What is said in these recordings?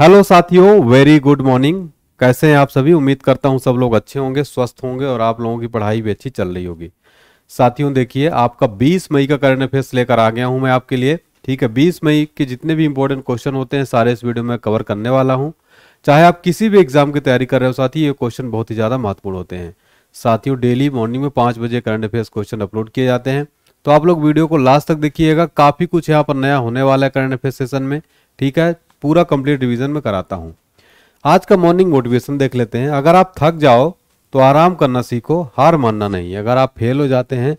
hello साथियों very good morning कैसे हैं आप सभी उम्मीद करता हूं सब लोग अच्छे होंगे स्वस्थ होंगे और आप लोगों की पढ़ाई भी अच्छी चल रही होगी साथियों देखिए आपका 20 मई का करंट अफेयर्स लेकर आ गया हूं मैं आपके लिए ठीक है 20 मई के जितने भी इंपॉर्टेंट क्वेश्चन होते हैं सारे इस वीडियो में कवर करने वाला हूँ चाहे आप किसी भी एग्जाम की तैयारी कर रहे हो साथी ये क्वेश्चन बहुत ही ज़्यादा महत्वपूर्ण होते हैं साथियों डेली मॉर्निंग में पाँच बजे करंट अफेयर्स क्वेश्चन अपलोड किए जाते हैं तो आप लोग वीडियो को लास्ट तक देखिएगा काफ़ी कुछ यहाँ पर नया होने वाला है करंट अफेयर सेशन में ठीक है पूरा कंप्लीट रिवीजन में कराता हूँ आज का मॉर्निंग मोटिवेशन देख लेते हैं अगर आप थक जाओ तो आराम करना सीखो हार मानना नहीं अगर आप फेल हो जाते हैं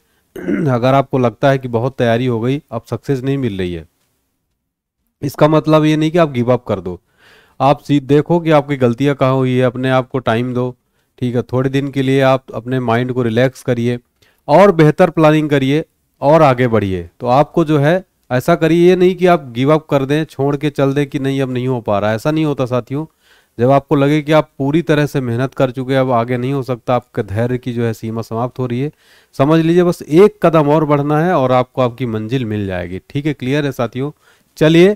अगर आपको लगता है कि बहुत तैयारी हो गई अब सक्सेस नहीं मिल रही है इसका मतलब ये नहीं कि आप गिव अप कर दो आप सी देखो कि आपकी गलतियाँ कहाँ हुई है अपने आप को टाइम दो ठीक है थोड़े दिन के लिए आप अपने माइंड को रिलैक्स करिए और बेहतर प्लानिंग करिए और आगे बढ़िए तो आपको जो है ऐसा करिए ये नहीं कि आप गिव अप कर दें छोड़ के चल दें कि नहीं अब नहीं हो पा रहा ऐसा नहीं होता साथियों जब आपको लगे कि आप पूरी तरह से मेहनत कर चुके अब आगे नहीं हो सकता आपके धैर्य की जो है सीमा समाप्त हो रही है समझ लीजिए बस एक कदम और बढ़ना है और आपको आपकी मंजिल मिल जाएगी ठीक है क्लियर है साथियों चलिए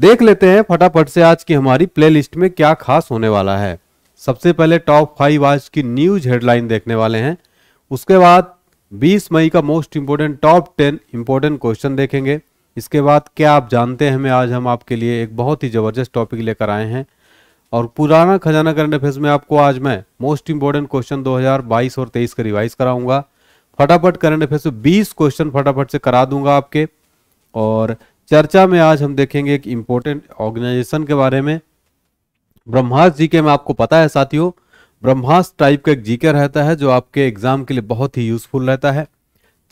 देख लेते हैं फटाफट से आज की हमारी प्ले में क्या खास होने वाला है सबसे पहले टॉप फाइव आज की न्यूज हेडलाइन देखने वाले हैं उसके बाद 20 मई का most important top 10 important question देखेंगे इसके बाद क्या आप जानते हैं मैं आज हम आपके लिए एक बहुत ही ज़बरदस्त टॉपिक लेकर आए हैं और पुराना खजाना करंट अफेयर्स में आपको आज मैं मोस्ट इंपॉर्टेंट क्वेश्चन 2022 और 23 का रिवाइज कराऊंगा फटाफट करंट अफेयर्स में बीस क्वेश्चन फटाफट से करा दूंगा आपके और चर्चा में आज हम देखेंगे एक इम्पोर्टेंट ऑर्गेनाइजेशन के बारे में ब्रह्मास जी के में आपको पता है साथियों ब्रह्मास टाइप का एक जीके रहता है जो आपके एग्जाम के लिए बहुत ही यूजफुल रहता है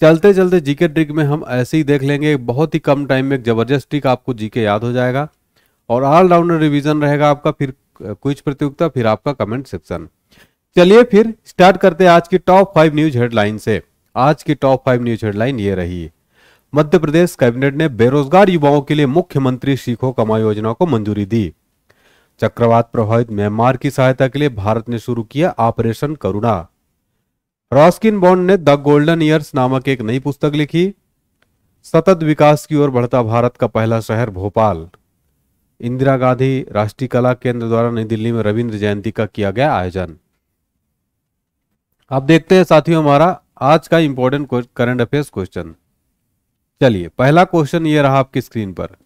चलते चलते जीके ट्रिक में हम ऐसे ही देख लेंगे बहुत ही कम टाइम में एक जबरदस्त ट्रिक आपको जीके याद हो जाएगा और ऑलराउंडर रिवीजन रहेगा आपका फिर क्विज प्रतियोगिता फिर आपका कमेंट सेक्शन चलिए फिर स्टार्ट करते हैं आज की टॉप फाइव न्यूज हेडलाइन से आज की टॉप फाइव न्यूज हेडलाइन ये रही मध्य प्रदेश कैबिनेट ने बेरोजगार युवाओं के लिए मुख्यमंत्री सीखो कमा योजना को मंजूरी दी चक्रवात प्रभावित म्यांमार की सहायता के लिए भारत ने शुरू किया ऑपरेशन करुणा रॉस्किन बॉन्ड ने द गोल्डन ईयर्स नामक एक नई पुस्तक लिखी सतत विकास की ओर बढ़ता भारत का पहला शहर भोपाल इंदिरा गांधी राष्ट्रीय कला केंद्र द्वारा नई दिल्ली में रविंद्र जयंती का किया गया आयोजन अब देखते हैं साथियों हमारा आज का इंपॉर्टेंट करंट अफेयर्स क्वेश्चन चलिए पहला क्वेश्चन ये रहा आपकी स्क्रीन पर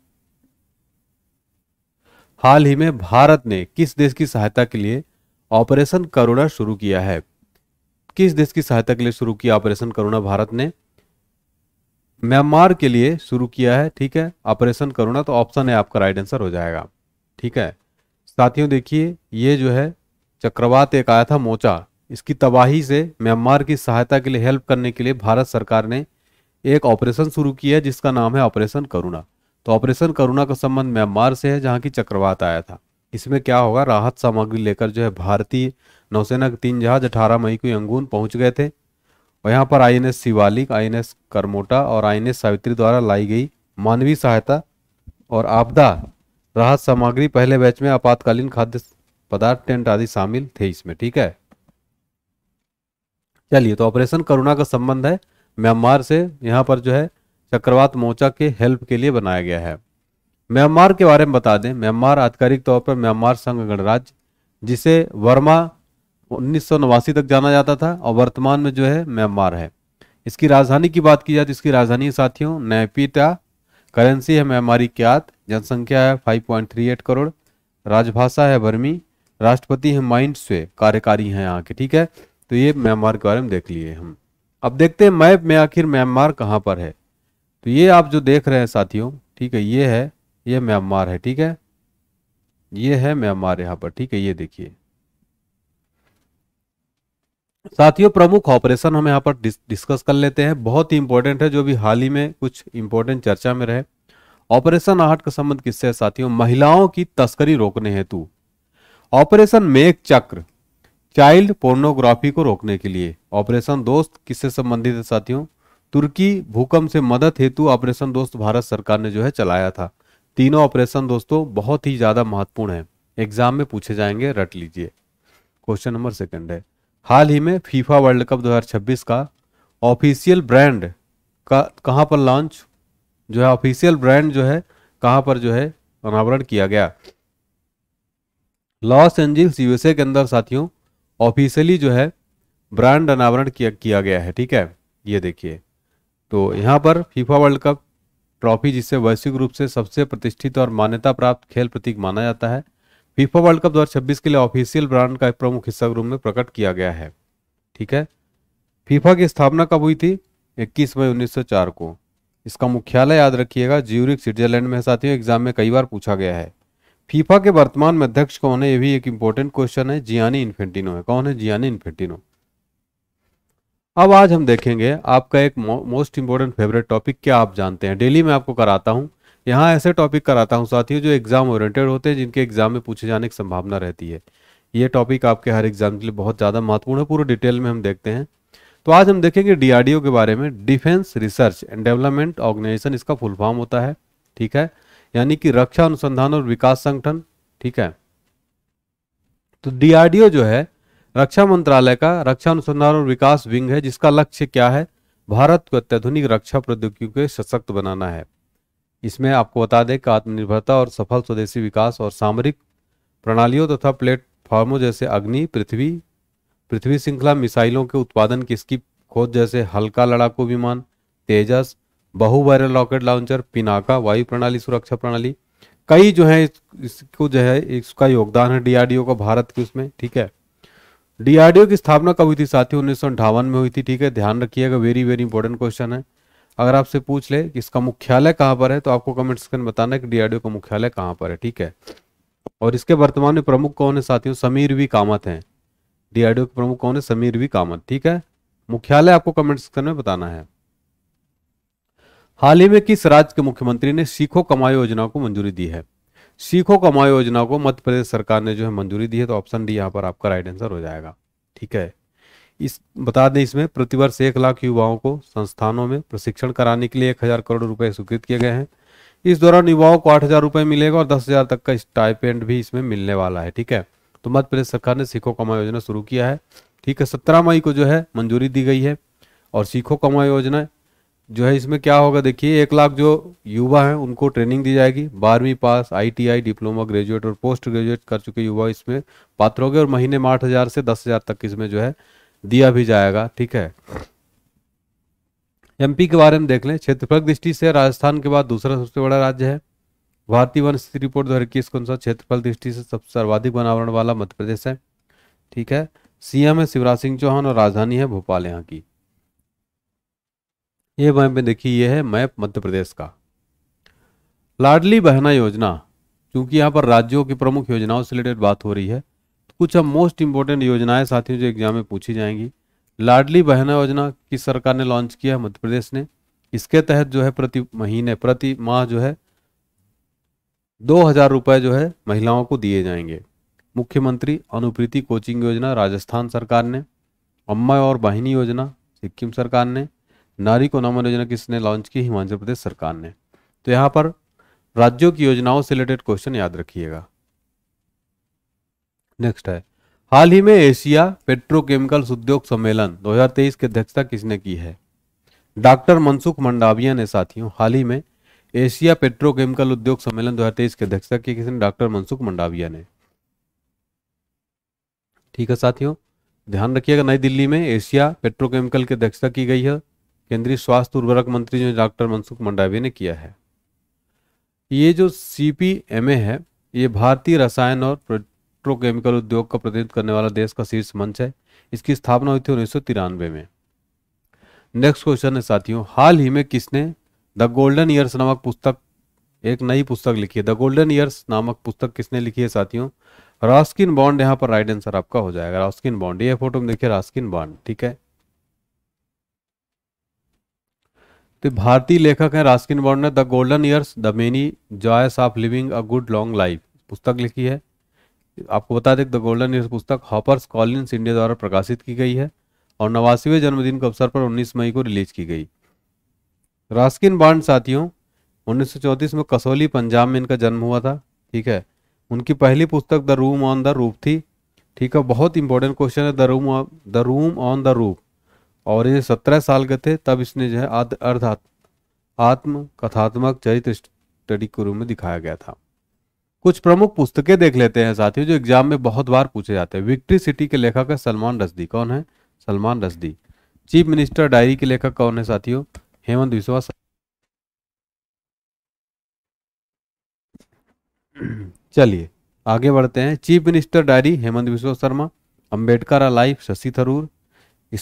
हाल ही में भारत ने किस देश की सहायता के लिए ऑपरेशन करुणा शुरू किया है किस देश की सहायता के लिए शुरू किया ऑपरेशन करुणा भारत ने म्यांमार के लिए शुरू किया है ठीक है ऑपरेशन करुणा तो ऑप्शन है आपका राइट आंसर हो जाएगा ठीक है साथियों देखिए ये जो है चक्रवात एक आया था मोचा इसकी तबाही से म्यांमार की सहायता के लिए हेल्प करने के लिए भारत सरकार ने एक ऑपरेशन शुरू किया है जिसका नाम है ऑपरेशन करुणा तो ऑपरेशन करुणा का संबंध म्यांमार से है जहाँ की चक्रवात आया था इसमें क्या होगा राहत सामग्री लेकर जो है भारतीय नौसेना के तीन जहाज 18 मई को यंगून पहुंच गए थे और यहाँ पर आईएनएस शिवालिक आईएनएस करमोटा और आईएनएस सावित्री द्वारा लाई गई मानवीय सहायता और आपदा राहत सामग्री पहले बैच में आपातकालीन खाद्य पदार्थ टेंट आदि शामिल थे इसमें ठीक है चलिए तो ऑपरेशन करुणा का संबंध है म्यांमार से यहाँ पर जो है चक्रवात मोर्चा के हेल्प के लिए बनाया गया है म्यांमार के बारे में बता दें म्यांमार आधिकारिक तौर पर म्यांमार संघ गणराज्य जिसे वर्मा उन्नीस तक जाना जाता था और वर्तमान में जो है म्यांमार है इसकी राजधानी की बात की जाए तो इसकी राजधानी साथियों नैपीता करेंसी है म्यांमारी क्यात जनसंख्या है 5.38 करोड़ राजभाषा है बर्मी राष्ट्रपति है माइंड स्वे कार्यकारी हैं यहाँ के ठीक है तो ये म्यांमार के बारे में देख लिए हम अब देखते हैं मैप में आखिर म्यांमार कहाँ पर है तो ये आप जो देख रहे हैं साथियों ठीक है ये है ये म्यांमार है ठीक है ये है म्यांमार यहाँ पर ठीक है ये देखिए साथियों प्रमुख ऑपरेशन हम यहाँ पर डिस, डिस्कस कर लेते हैं बहुत ही इंपॉर्टेंट है जो भी हाल ही में कुछ इंपॉर्टेंट चर्चा में रहे ऑपरेशन आहट का संबंध किससे है साथियों महिलाओं की तस्करी रोकने हेतु ऑपरेशन मेघ चक्र चाइल्ड पोर्नोग्राफी को रोकने के लिए ऑपरेशन दोस्त किससे संबंधित है साथियों तुर्की भूकंप से मदद हेतु ऑपरेशन दोस्त भारत सरकार ने जो है चलाया था तीनों ऑपरेशन दोस्तों बहुत ही ज्यादा महत्वपूर्ण है एग्जाम में पूछे जाएंगे रट लीजिए क्वेश्चन नंबर सेकंड है हाल ही में फीफा वर्ल्ड कप 2026 का ऑफिशियल ब्रांड का कहाँ पर लॉन्च जो है ऑफिशियल ब्रांड जो है कहाँ पर जो है अनावरण किया गया लॉस एंजल्स यूएसए के अंदर साथियों ऑफिशियली जो है ब्रांड अनावरण किया किया गया है ठीक है ये देखिए तो यहाँ पर फीफा वर्ल्ड कप ट्रॉफी जिसे वैश्विक रूप से सबसे प्रतिष्ठित और मान्यता प्राप्त खेल प्रतीक माना जाता है फीफा वर्ल्ड कप 2026 के लिए ऑफिशियल ब्रांड का एक प्रमुख हिस्सा रूप में प्रकट किया गया है ठीक है फीफा की स्थापना कब हुई थी 21 मई 1904 को इसका मुख्यालय याद रखिएगा ज्यूरिक स्विट्जरलैंड में साथियों एग्जाम में कई बार पूछा गया है फीफा के वर्तमान में अध्यक्ष कौन है ये भी एक इंपॉर्टेंट क्वेश्चन है जियानी इन्फेंटिनो है कौन है जियानी इन्फेंटिनो अब आज हम देखेंगे आपका एक मोस्ट इंपॉर्टेंट फेवरेट टॉपिक क्या आप जानते हैं डेली मैं आपको कराता हूँ यहाँ ऐसे टॉपिक कराता हूँ साथियों जो एग्ज़ाम ओरिएंटेड होते हैं जिनके एग्ज़ाम में पूछे जाने की संभावना रहती है ये टॉपिक आपके हर एग्ज़ाम के लिए बहुत ज़्यादा महत्वपूर्ण है पूरे डिटेल में हम देखते हैं तो आज हम देखेंगे डी के बारे में defence research and development organisation इसका फुल फॉर्म होता है ठीक है यानी कि रक्षा अनुसंधान और विकास संगठन ठीक है तो डी जो है रक्षा मंत्रालय का रक्षा अनुसंधान और विकास विंग है जिसका लक्ष्य क्या है भारत को अत्याधुनिक रक्षा प्रौद्योगिकी को सशक्त बनाना है इसमें आपको बता दें कि आत्मनिर्भरता और सफल स्वदेशी विकास और सामरिक प्रणालियों तथा प्लेटफॉर्मों जैसे अग्नि पृथ्वी पृथ्वी श्रृंखला मिसाइलों के उत्पादन की इसकी खोज जैसे हल्का लड़ाकू विमान तेजस बहुवायरल रॉकेट लॉन्चर पिनाका वायु प्रणाली सुरक्षा प्रणाली कई जो है इसको जो है इसका योगदान है डीआरडीओ का भारत की उसमें ठीक है डीआरडीओ की स्थापना कब हुई थी साथियों उन्नीस में हुई थी ठीक है ध्यान रखिएगा वेरी वेरी इंपॉर्टेंट क्वेश्चन है अगर आपसे पूछ ले कि इसका मुख्यालय कहाँ पर है तो आपको कमेंट सेक्शन बताना है कि डीआरडीओ का मुख्यालय कहाँ पर है ठीक है और इसके वर्तमान में प्रमुख कौन है साथियों समीर वी कामत हैं डीआरडीओ के प्रमुख कौन है समीर वी कामत ठीक है मुख्यालय आपको कमेंट सेक्शन में बताना है हाल ही में किस राज्य के मुख्यमंत्री ने सीखो कमाई योजना को मंजूरी दी है सीखो कमाओ योजना को मध्य प्रदेश सरकार ने जो है मंजूरी दी है तो ऑप्शन डी यहाँ पर आपका राइट आंसर हो जाएगा ठीक है इस बता दें इसमें प्रतिवर्ष एक लाख युवाओं को संस्थानों में प्रशिक्षण कराने के लिए एक हजार करोड़ रुपए स्वीकृत किए गए हैं इस दौरान युवाओं को आठ हजार रुपये मिलेगा और दस हजार तक का स्टाइपेंड भी इसमें मिलने वाला है ठीक है तो मध्य प्रदेश सरकार ने सीखो कमा योजना शुरू किया है ठीक है सत्रह मई को जो है मंजूरी दी गई है और सीखो कमा योजना जो है इसमें क्या होगा देखिए एक लाख जो युवा हैं उनको ट्रेनिंग दी जाएगी बारहवीं पास आईटीआई डिप्लोमा ग्रेजुएट और पोस्ट ग्रेजुएट कर चुके युवा इसमें पात्र होंगे और महीने में आठ हज़ार से दस हज़ार तक इसमें जो है दिया भी जाएगा ठीक है एमपी के बारे में देख लें क्षेत्रफल दृष्टि से राजस्थान के बाद दूसरा सबसे बड़ा राज्य है भारतीय वन स्थिति रिपोर्ट दो हजार इक्कीस के अनुसार क्षेत्रफल दृष्टि से सबसे सर्वाधिक वनावरण वाला मध्य प्रदेश है ठीक है सीएम है शिवराज सिंह चौहान और राजधानी है भोपाल यहाँ की ये मैप में देखिए ये है मैप मध्य प्रदेश का लाडली बहना योजना क्योंकि यहाँ पर राज्यों की प्रमुख योजनाओं से रिलेटेड बात हो रही है कुछ अब मोस्ट इंपॉर्टेंट योजनाएं साथियों जो एग्जाम में पूछी जाएंगी लाडली बहना योजना किस सरकार ने लॉन्च किया है मध्य प्रदेश ने इसके तहत जो है प्रति महीने प्रति माह जो है दो हजार रुपये जो है महिलाओं को दिए जाएंगे मुख्यमंत्री अनुप्रीति कोचिंग योजना राजस्थान सरकार ने अम्मा और वाहिनी योजना सिक्किम सरकार ने नारी को नमन योजना किसने लॉन्च की हिमाचल प्रदेश सरकार ने तो यहाँ पर राज्यों की योजनाओं से रिलेटेड क्वेश्चन याद रखिएगा नेक्स्ट है हाल ही में एशिया पेट्रोकेमिकल्स उद्योग सम्मेलन 2023 की अध्यक्षता किसने की है डॉक्टर मनसुख मंडाविया ने साथियों हाल ही में एशिया पेट्रोकेमिकल उद्योग सम्मेलन 2023 की अध्यक्षता की किसने डॉक्टर मनसुख मंडाविया ने ठीक है साथियों ध्यान रखिएगा नई दिल्ली में एशिया पेट्रोकेमिकल की अध्यक्षता की गई है केंद्रीय स्वास्थ्य उर्वरक मंत्री जो डॉक्टर मनसुख मंडाविया ने किया है ये जो सी है ये भारतीय रसायन और पेट्रोकेमिकल उद्योग का प्रतिनिधित्व करने वाला देश का शीर्ष मंच है इसकी स्थापना हुई थी उन्नीस में नेक्स्ट क्वेश्चन है साथियों हाल ही में किसने द गोल्डन ईयर्स नामक पुस्तक एक नई पुस्तक लिखी है द गोल्डन ईयर्स नामक पुस्तक किसने लिखी है साथियों रास्किन बॉन्ड यहाँ पर राइट आंसर आपका हो जाएगा रास्किन बॉन्ड ये फोटो में देखिए रास्किन बॉन्ड ठीक है तो भारतीय लेखक है रास्किन बॉन्ड ने the golden years the many joys of living a good long life पुस्तक लिखी है आपको बता दें द गोल्डन ईयर पुस्तक हॉपर्स कॉलिन्स इंडिया द्वारा प्रकाशित की गई है और नवासीवें जन्मदिन के अवसर पर 19 मई को रिलीज की गई रास्किन बांड साथियों उन्नीस में कसौली पंजाब में इनका जन्म हुआ था ठीक है उनकी पहली पुस्तक द रूम ऑन द रूप थी ठीक है बहुत इंपॉर्टेंट क्वेश्चन है the room the room on the roof और ये सत्रह साल के थे तब इसने जो है अर्धात आत्म कथात्मक चरित्र स्टडी के रूप में दिखाया गया था कुछ प्रमुख पुस्तकें देख लेते हैं साथियों जो एग्जाम में बहुत बार पूछे जाते हैं विक्ट्री सिटी के लेखक है सलमान रसदी कौन है Salman Rushdie chief minister diary के लेखक कौन है साथियों हेमंत विश्वास चलिए आगे बढ़ते हैं chief minister diary Himanta Biswa Sarma Ambedkar life Shashi Tharoor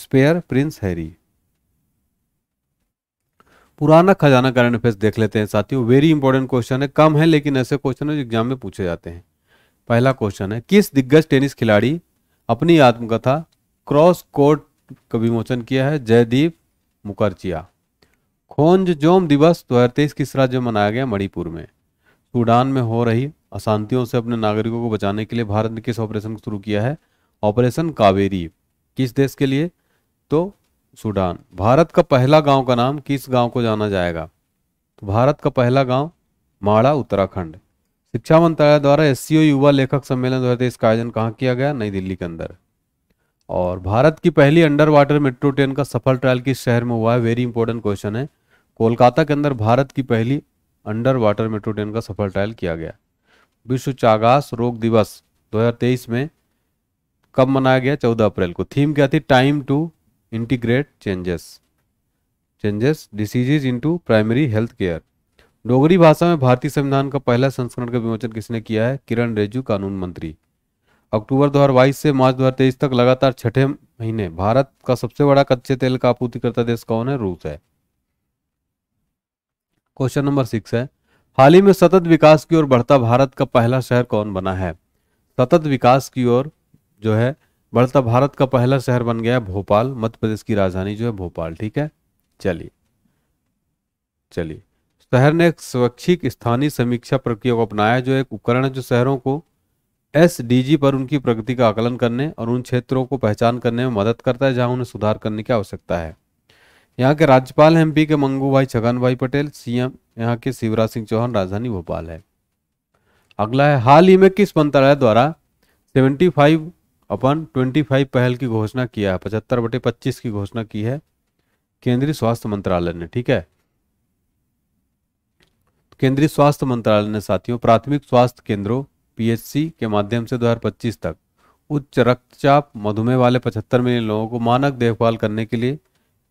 spare Prince Harry पुराना खजाना करंट अफेयर्स देख लेते हैं साथियों वेरी इंपॉर्टेंट क्वेश्चन है कम है लेकिन ऐसे क्वेश्चन है जो एग्जाम में पूछे जाते हैं पहला क्वेश्चन है किस दिग्गज टेनिस खिलाड़ी अपनी आत्मकथा क्रॉस कोर्ट का विमोचन किया है जयदीप मुखर्जिया खोंज जोम दिवस दो हजार तेईस किस राज्य में मनाया गया मणिपुर में सूडान में हो रही अशांतियों से अपने नागरिकों को बचाने के लिए भारत ने किस ऑपरेशन शुरू किया है ऑपरेशन कावेरी किस देश के लिए तो सूडान भारत का पहला गांव का नाम किस गांव को जाना जाएगा तो भारत का पहला गांव माड़ा उत्तराखंड शिक्षा मंत्रालय द्वारा एस युवा लेखक सम्मेलन दो इसका आयोजन कहाँ किया गया नई दिल्ली के अंदर और भारत की पहली अंडर वाटर मेट्रो ट्रेन का सफल ट्रायल किस शहर में हुआ है वेरी इंपॉर्टेंट क्वेश्चन है कोलकाता के अंदर भारत की पहली अंडर वाटर मेट्रो ट्रेन का सफल ट्रायल किया गया विश्व चागास रोग दिवस 2023 में कब मनाया गया 14 अप्रैल को थीम क्या थी time to integrate changes changes diseases into primary health care Dogri भाषा में भारतीय संविधान का पहला संस्करण का विमोचन किसने किया है किरण रेजू कानून मंत्री अक्टूबर दो से मार्च दो तक लगातार छठे महीने भारत का सबसे बड़ा कच्चे तेल का आपूर्तिकर्ता देश कौन है रूस है क्वेश्चन नंबर सिक्स है हाल ही में सतत विकास की ओर बढ़ता भारत का पहला शहर कौन बना है सतत विकास की ओर जो है बढ़ता भारत का पहला शहर बन गया भोपाल मध्य प्रदेश की राजधानी जो है भोपाल ठीक है चलिए चलिए शहर ने एक स्वैच्छिक स्थानीय समीक्षा प्रक्रिया को अपनाया जो एक उपकरण है जो शहरों को एस पर उनकी प्रगति का आकलन करने और उन क्षेत्रों को पहचान करने में मदद करता है जहां उन्हें सुधार करने की आवश्यकता है यहाँ के राज्यपाल एम पी के मंगू भाई छगन भाई पटेल सीएम यहाँ के शिवराज सिंह चौहान राजधानी भोपाल है अगला है हाल ही में किस मंत्रालय द्वारा 75 अपन ट्वेंटी फाइव पहल की घोषणा किया है पचहत्तर बटे पच्चीस की घोषणा की है केंद्रीय स्वास्थ्य मंत्रालय ने ठीक है केंद्रीय स्वास्थ्य मंत्रालय ने साथियों प्राथमिक स्वास्थ्य केंद्रों पीएचसी के माध्यम से 2025 तक उच्च रक्तचाप मधुमेह वाले 75 मिलियन लोगों को मानक देखभाल करने के लिए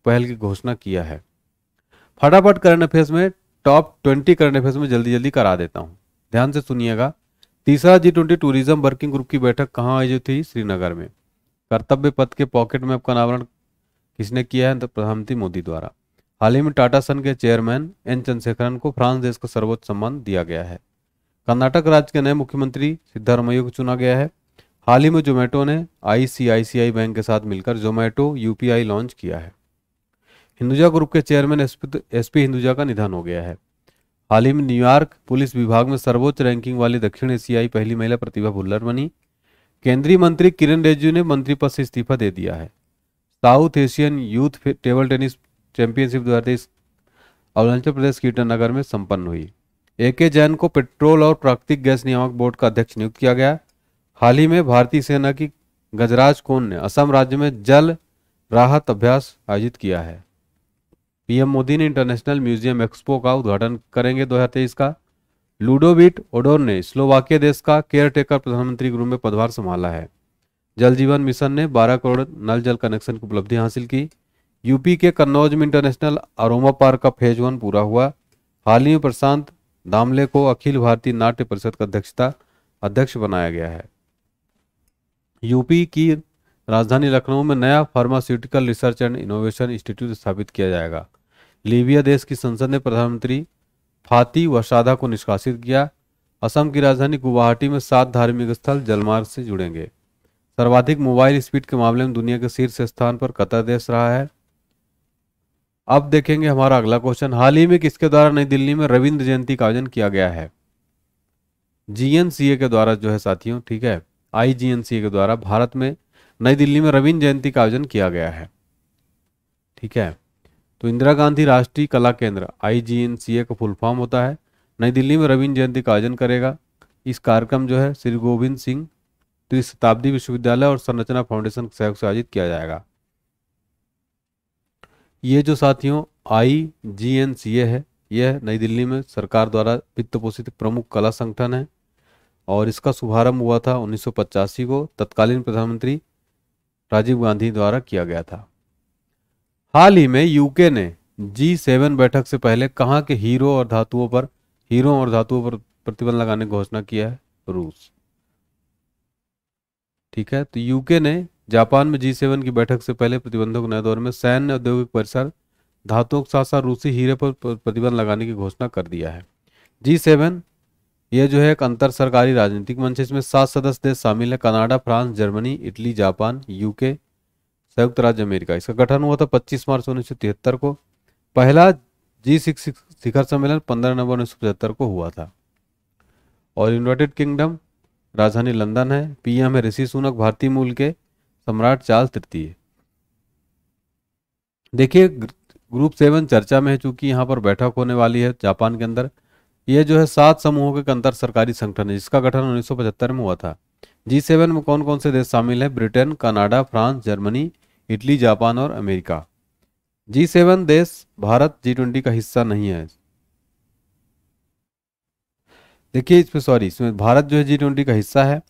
पहल की घोषणा किया है फटाफट करंट अफेयर्स में टॉप 20 करंट अफेयर्स में जल्दी जल्दी करा देता हूँ ध्यान से सुनिएगा तीसरा G twenty tourism working group की बैठक कहाँ आयोजित हुई श्रीनगर में कर्तव्य पथ के पॉकेट मैप का अनावरण किसने किया है तो प्रधानमंत्री मोदी द्वारा हाल ही में टाटा सन के चेयरमैन एन चंद्रशेखरन को फ्रांस देश का सर्वोच्च सम्मान दिया गया है कर्नाटक राज्य के नए मुख्यमंत्री सिद्धारमैया को चुना गया है हाल ही में जोमेटो ने आईसीआईसीआई बैंक के साथ मिलकर जोमेटो यूपीआई लॉन्च किया है हिंदुजा ग्रुप के चेयरमैन एसपी एसपी हिंदुजा का निधन हो गया है हाल ही में न्यूयॉर्क पुलिस विभाग में सर्वोच्च रैंकिंग वाली दक्षिण एशियाई पहली महिला प्रतिभा भुल्लर बनी केंद्रीय मंत्री किरण रिजिजू ने मंत्री पद से इस्तीफा दे दिया है South Asian youth table tennis championship दो अरुणाचल प्रदेश की ईटानगर में संपन्न हुई ए के जैन को पेट्रोल और प्राकृतिक गैस नियामक बोर्ड का अध्यक्ष नियुक्त किया गया हाल ही में भारतीय सेना की गजराज कोन ने असम राज्य में जल राहत अभ्यास आयोजित किया है पीएम मोदी ने इंटरनेशनल म्यूजियम एक्सपो का उद्घाटन करेंगे तेईस का लूडोविट ओडोर ने स्लोवाकिया देश का केयर टेकर प्रधानमंत्री गुरु में पदभार संभाला है जल जीवन मिशन ने 12 करोड़ नल जल कनेक्शन की उपलब्धि हासिल की यूपी के कन्नौज में इंटरनेशनल अरोमा पार्क का फेज वन पूरा हुआ हाल ही में प्रशांत दामले को अखिल भारतीय नाट्य परिषद का अध्यक्षता अध्यक्ष बनाया गया है यूपी की राजधानी लखनऊ में नया pharmaceutical research and innovation institute स्थापित किया जाएगा लीबिया देश की संसद ने प्रधानमंत्री फाती वशादा को निष्कासित किया असम की राजधानी गुवाहाटी में सात धार्मिक स्थल जलमार्ग से जुड़ेंगे सर्वाधिक मोबाइल स्पीड के मामले में दुनिया के शीर्ष स्थान पर कतर देश रहा है अब देखेंगे हमारा अगला क्वेश्चन हाल ही में किसके द्वारा नई दिल्ली में रविंद्र जयंती का आयोजन किया गया है जीएनसीए के द्वारा जो है साथियों ठीक है आईजीएनसीए के द्वारा भारत में नई दिल्ली में रविंद्र जयंती का आयोजन किया गया है ठीक है तो इंदिरा गांधी राष्ट्रीय कला केंद्र आई का फुल फॉर्म होता है नई दिल्ली में रविंद्र जयंती का आयोजन करेगा इस कार्यक्रम जो है श्री गोविंद सिंह त्रिशताब्दी विश्वविद्यालय और संरचना फाउंडेशन के सहयोग से आयोजित किया जाएगा ये जो साथियों आई जी एन सी ए है यह नई दिल्ली में सरकार द्वारा वित्त पोषित प्रमुख कला संगठन है और इसका शुभारंभ हुआ था उन्नीस को तत्कालीन प्रधानमंत्री राजीव गांधी द्वारा किया गया था हाल ही में यूके ने जी सेवन बैठक से पहले कहाँ के हीरो और धातुओं पर हीरो और धातुओं पर प्रतिबंध लगाने की घोषणा किया है रूस ठीक है तो यूके ने जापान में जी सेवन की बैठक से पहले प्रतिबंधों के नए दौर में सैन्य औद्योगिक परिसर धातुओं के साथ साथ रूसी हीरे पर प्रतिबंध लगाने की घोषणा कर दिया है जी सेवन यह जो है एक अंतर सरकारी राजनीतिक मंच है इसमें सात सदस्य देश शामिल है Canada France Germany Italy Japan UK संयुक्त राज्य अमेरिका इसका गठन हुआ था 25 मार्च उन्नीस को पहला जी सिक्स शिखर सम्मेलन 15 नवंबर उन्नीस को हुआ था और यूनाइटेड किंगडम राजधानी लंदन है पीएम है ऋषि सुनक भारतीय मूल के सम्राट चार्ल्स तृतीय देखिए ग्रुप सेवन चर्चा में है चूंकि यहाँ पर बैठक होने वाली है जापान के अंदर ये जो है सात समूहों के अंतर सरकारी संगठन है जिसका गठन 1975 में हुआ था जी सेवन में कौन कौन से देश शामिल है Britain Canada France Germany Italy Japan और अमेरिका जी सेवन देश भारत जी ट्वेंटी का हिस्सा नहीं है देखिए इसमें सॉरी इसमें भारत जो है जी ट्वेंटी का हिस्सा है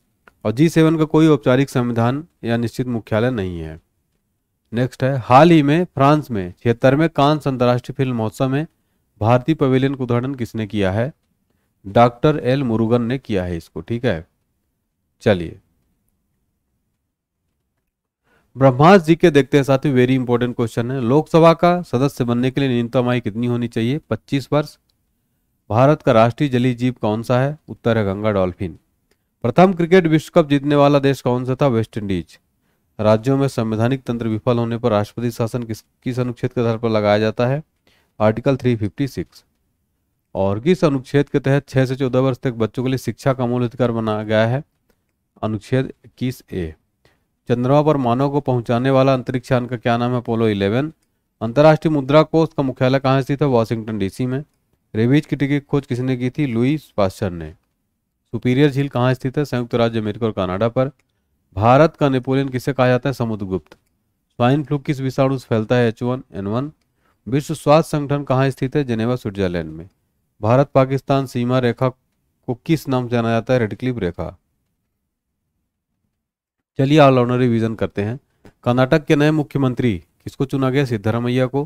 और जी सेवन का कोई औपचारिक संविधान या निश्चित मुख्यालय नहीं है नेक्स्ट है हाल ही में फ्रांस में छिहत्तरवें कांस अंतर्राष्ट्रीय फिल्म महोत्सव में भारतीय पवेलियन का उद्घाटन किसने किया है डॉक्टर एल मुरुगन ने किया है इसको ठीक है चलिए ब्रह्मास जी के देखते हैं साथ ही वेरी इंपॉर्टेंट क्वेश्चन है लोकसभा का सदस्य बनने के लिए न्यूनतम आयु कितनी होनी चाहिए 25 वर्ष भारत का राष्ट्रीय जलीय जीव कौन सा है उत्तर है गंगा डॉल्फिन प्रथम क्रिकेट विश्व कप जीतने वाला देश कौन सा था वेस्ट इंडीज राज्यों में संवैधानिक तंत्र विफल होने पर राष्ट्रपति शासन किस किस अनुच्छेद के आधार पर लगाया जाता है आर्टिकल 356 और किस अनुच्छेद के तहत 6 से 14 वर्ष तक बच्चों के लिए शिक्षा का मूल अधिकार बनाया गया है अनुच्छेद इक्कीस ए चंद्रमा पर मानव को पहुंचाने वाला अंतरिक्ष यान का क्या नाम है अपोलो 11 अंतर्राष्ट्रीय मुद्रा कोष का मुख्यालय कहाँ स्थित है वॉशिंगटन डीसी में रेबीज की की खोज किसने की थी लुईस पास्टर ने सुपीरियर झील कहाँ स्थित है संयुक्त राज्य अमेरिका और कनाडा पर भारत का नेपोलियन किसे कहा जाता है समुद्रगुप्त स्वाइन फ्लू किस विषाणु से फैलता है एच वन एन वन विश्व स्वास्थ्य संगठन कहाँ स्थित है जेनेवा स्विट्जरलैंड में भारत पाकिस्तान सीमा रेखा को किस नाम जाना जाता है रेडक्लिप रेखा चलिए ऑल ऑनर रिविजन करते हैं कर्नाटक के नए मुख्यमंत्री किसको चुना गया सिद्धारमैया को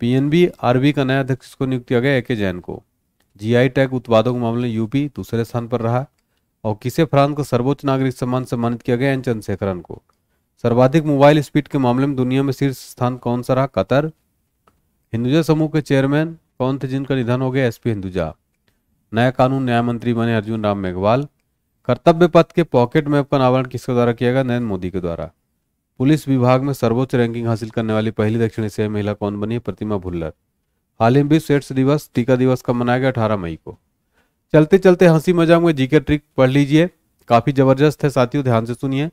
पीएनबी आरबी का नया अध्यक्ष को नियुक्त किया गया ए के जैन को जीआई टैग उत्पादों के मामले में यूपी दूसरे स्थान पर रहा और किसे फ्रांस को सर्वोच्च नागरिक सम्मान सम्मानित किया गया एन चंद्रशेखरन को सर्वाधिक मोबाइल स्पीड के मामले में दुनिया में शीर्ष स्थान कौन सा रहा कतर हिंदुजा समूह के चेयरमैन कौन थे जिनका निधन हो गया एसपी हिंदुजा नया कानून न्याय मंत्री बने अर्जुन राम मेघवाल कर्तव्य पथ के पॉकेट मैप का अनावरण किसके द्वारा किया गया नरेंद्र मोदी के द्वारा पुलिस विभाग में सर्वोच्च रैंकिंग हासिल करने वाली पहली दक्षिण एशियाई महिला कौन बनी है प्रतिमा भुल्लर हाल ही में विश्व दिवस टीका दिवस कब मनाया गया अठारह मई को चलते चलते हंसी मजाक में जीके ट्रिक पढ़ लीजिए काफी जबरदस्त है साथियों ध्यान से सुनिए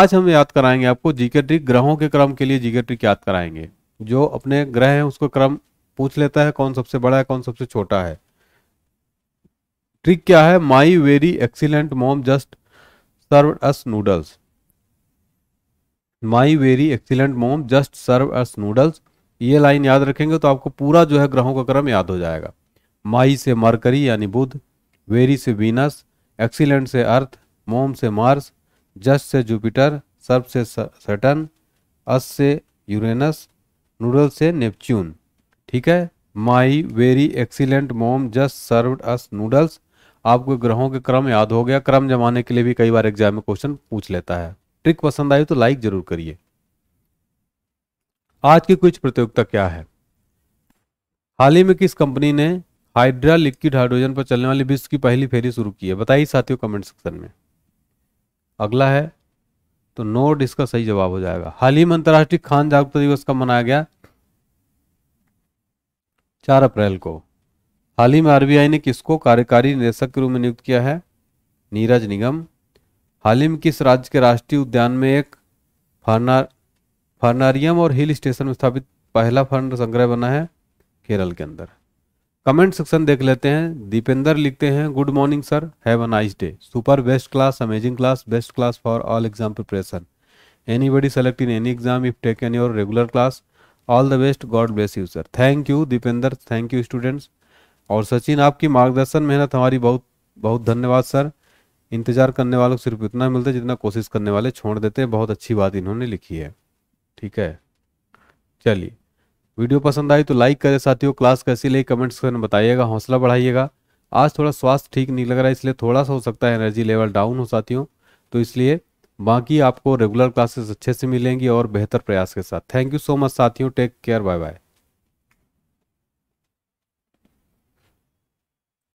आज हम याद कराएंगे आपको जीके ट्रिक ग्रहों के क्रम के लिए जीके ट्रिक याद कराएंगे जो अपने ग्रह हैं उसको क्रम पूछ लेता है कौन सबसे बड़ा है कौन सबसे छोटा है ट्रिक क्या है my very excellent mom just serve us noodles my very excellent mom just serve us noodles ये लाइन याद रखेंगे तो आपको पूरा जो है ग्रहों का क्रम याद हो जाएगा माई से मरकरी यानी बुध वेरी से वीनस एक्सीलेंट से अर्थ मोम से मार्स जस्ट से जुपिटर सर्व से सटन अस से यूरेनस नूडल से नेपच्यून ठीक है my very excellent mom just serve us noodles आपको ग्रहों के क्रम याद हो गया क्रम जमाने के लिए भी कई बार एग्जाम में क्वेश्चन पूछ लेता है ट्रिक पसंद आई तो लाइक जरूर करिए आज की कुछ प्रतियोगिता क्या है हाल ही में किस कंपनी ने हाइड्रा लिक्विड हाइड्रोजन पर चलने वाली विश्व की पहली फेरी शुरू की है बताइए साथियों कमेंट सेक्शन में अगला है तो नोट इसका सही जवाब हो जाएगा हाल ही में अंतर्राष्ट्रीय खान जागरूकता दिवस कब मनाया गया चार अप्रैल को हाल ही में आरबीआई ने किसको कार्यकारी निदेशक के रूप में नियुक्त किया है नीरज निगम हाल ही में किस राज्य के राष्ट्रीय उद्यान में एक फर्नार फर्नारियम और हिल स्टेशन में स्थापित पहला फर्न संग्रह बना है केरल के अंदर कमेंट सेक्शन देख लेते हैं दीपेंद्र लिखते हैं good morning sir have a nice day super best class amazing class best class for all exam preparation anybody select in any exam if take an your regular class all the best God bless you sir thank you Dipendra thank you students और सचिन आपकी मार्गदर्शन मेहनत हमारी बहुत बहुत धन्यवाद sir इंतजार करने वालों को सिर्फ इतना मिलता है जितना कोशिश करने वाले छोड़ देते हैं बहुत अच्छी बात इन्होंने लिखी है ठीक है चलिए वीडियो पसंद आई तो लाइक करें साथियों क्लास कैसी लगी कमेंट्स करें बताइएगा हौसला बढ़ाइएगा आज थोड़ा स्वास्थ्य ठीक नहीं लग रहा है इसलिए थोड़ा सा हो सकता है एनर्जी लेवल डाउन हो साथियों तो इसलिए बाकी आपको रेगुलर क्लासेस अच्छे से मिलेंगी और बेहतर प्रयास के साथ थैंक यू सो मच साथियों टेक केयर बाय बाय